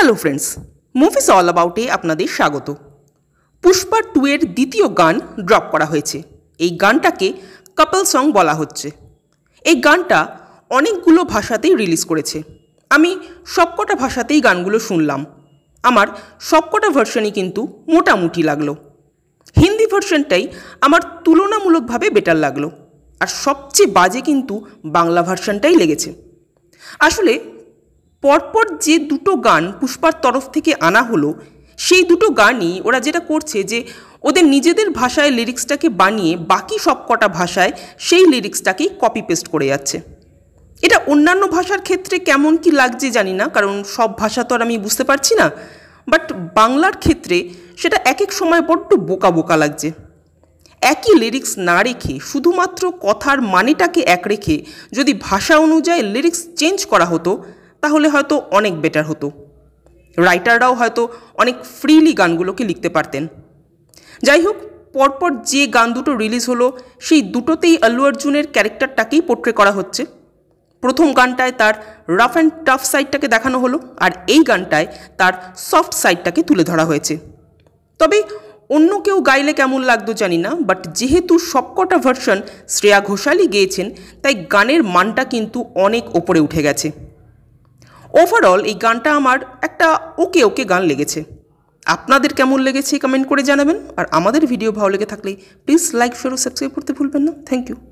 hello friends movies all অ্যাবাউটে আপনাদের স্বাগত পুষ্পা টু এর দ্বিতীয় গান ড্রপ করা হয়েছে এই গানটাকে কাপল সং বলা হচ্ছে এই গানটা অনেকগুলো ভাষাতেই রিলিজ করেছে আমি সবকটা ভাষাতেই গানগুলো শুনলাম আমার সবকটা ভার্সনই কিন্তু মোটামুটি লাগলো হিন্দি ভার্সনটাই আমার তুলনামূলকভাবে বেটার লাগলো আর সবচেয়ে বাজে কিন্তু বাংলা ভার্সনটাই লেগেছে আসলে পরপর যে দুটো গান পুষ্পার তরফ থেকে আনা হলো সেই দুটো গানই ওরা যেটা করছে যে ওদের নিজেদের ভাষায় লিরিক্সটাকে বানিয়ে বাকি সব কটা ভাষায় সেই লিরিক্সটাকেই কপি পেস্ট করে যাচ্ছে এটা অন্যান্য ভাষার ক্ষেত্রে কেমন কি লাগছে জানি না কারণ সব ভাষা তো আর আমি বুঝতে পারছি না বাট বাংলার ক্ষেত্রে সেটা এক এক সময় বড্ড বোকা বোকা লাগছে একই লিরিক্স না রেখে শুধুমাত্র কথার মানেটাকে এক রেখে যদি ভাষা অনুযায়ী লিরিক্স চেঞ্জ করা হতো তাহলে হয়তো অনেক বেটার হতো রাইটাররাও হয়তো অনেক ফ্রিলি গানগুলোকে লিখতে পারতেন যাই হোক পরপর যে গান দুটো রিলিজ হলো সেই দুটোতেই আল্লু অর্জুনের ক্যারেক্টারটাকেই পোট্রে করা হচ্ছে প্রথম গানটায় তার রাফ অ্যান্ড টাফ সাইডটাকে দেখানো হলো আর এই গানটায় তার সফট সাইডটাকে তুলে ধরা হয়েছে তবে অন্য কেউ গাইলে কেমন লাগতো জানি না বাট যেহেতু সবকটা ভার্সন শ্রেয়া ঘোষালই গেয়েছেন তাই গানের মানটা কিন্তু অনেক ওপরে উঠে গেছে ওভারঅল এই গানটা আমার একটা ওকে ওকে গান লেগেছে আপনাদের কেমন লেগেছে কমেন্ট করে জানাবেন আর আমাদের ভিডিও ভালো লেগে থাকলে প্লিজ লাইক শেয়ার ও সাবস্ক্রাইব করতে ভুলবেন না থ্যাংক ইউ